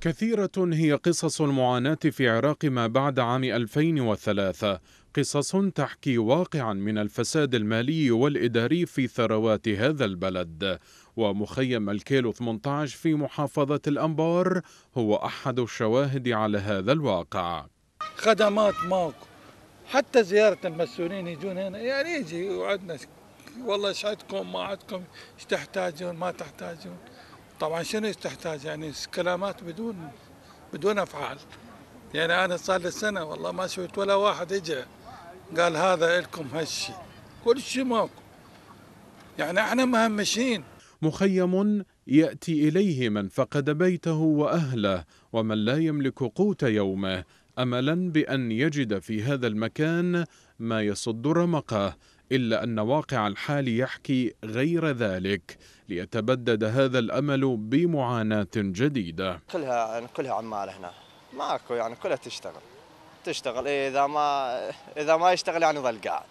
كثيرة هي قصص المعاناة في عراق ما بعد عام 2003 قصص تحكي واقعا من الفساد المالي والإداري في ثروات هذا البلد ومخيم الكيلو 18 في محافظة الأنبار هو أحد الشواهد على هذا الواقع خدمات ماكو حتى زيارة المسؤولين يجون هنا يعني يجي وعدنا والله ايش عندكم ما عندكم ايش تحتاجون ما تحتاجون طبعا شنو تحتاج يعني كلامات بدون بدون افعال يعني انا صار لي سنه والله ما شفت ولا واحد اجى قال هذا لكم هالشيء كل شيء ماكو يعني احنا مهمشين مخيم ياتي اليه من فقد بيته واهله ومن لا يملك قوت يومه املا بان يجد في هذا المكان ما يصد رمقه إلا أن واقع الحال يحكي غير ذلك ليتبدد هذا الأمل بمعاناة جديدة كلها يعني كلها عمالة هنا ماكو يعني كلها تشتغل تشتغل إذا ما إذا ما يشتغل يعني ظل قاعد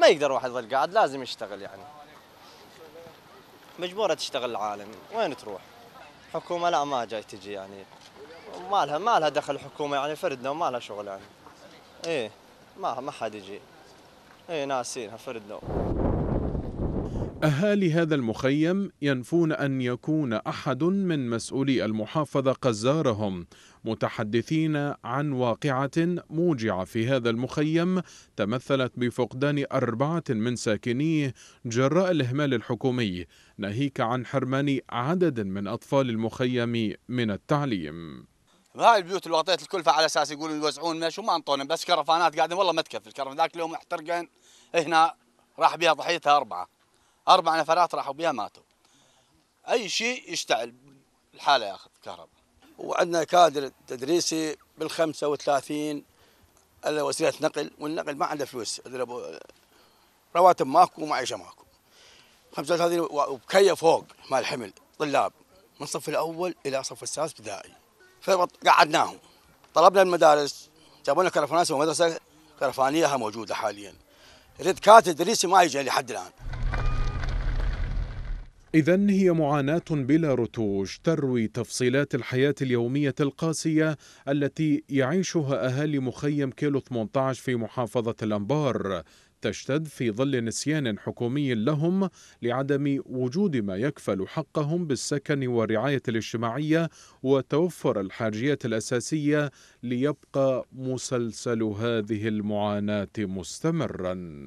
ما يقدر واحد ظل قاعد لازم يشتغل يعني مجبورة تشتغل العالم وين تروح حكومة لا ما جاي تجي يعني ما لها ما لها دخل حكومة يعني فردنا وما لها شغل يعني إيه ما ما حد يجي اي ناسينها نوم أهالي هذا المخيم ينفون أن يكون أحد من مسؤولي المحافظة قد زارهم متحدثين عن واقعة موجعة في هذا المخيم تمثلت بفقدان أربعة من ساكنيه جراء الإهمال الحكومي ناهيك عن حرمان عدد من أطفال المخيم من التعليم هاي البيوت اللي اعطيت الكلفه على اساس يقولون يوزعون مش وما انطونا بس كرفانات قاعدين والله ما تكفي الكرفان ذاك اليوم احترقن هنا راح بها ضحيتها اربعه اربع نفرات راحوا بها ماتوا اي شيء يشتعل الحاله ياخذ كهرباء وعندنا كادر تدريسي بال 35 الا وسيله نقل والنقل ما عنده فلوس رواتب ماكو ومعيشه ماكو 35 وبكيه فوق مال الحمل طلاب من الصف الاول الى صف السادس ابتدائي فقعدناهم طلبنا المدارس جابوا لنا كرفانات ومدرسه كرفانيه موجوده حاليا الادكات التدريسي ما يجي لحد الان إذا هي معاناة بلا رتوش تروي تفصيلات الحياة اليومية القاسية التي يعيشها أهالي مخيم كيلو 18 في محافظة الأنبار تشتد في ظل نسيان حكومي لهم لعدم وجود ما يكفل حقهم بالسكن والرعاية الاجتماعية وتوفر الحاجيات الأساسية ليبقى مسلسل هذه المعاناة مستمرا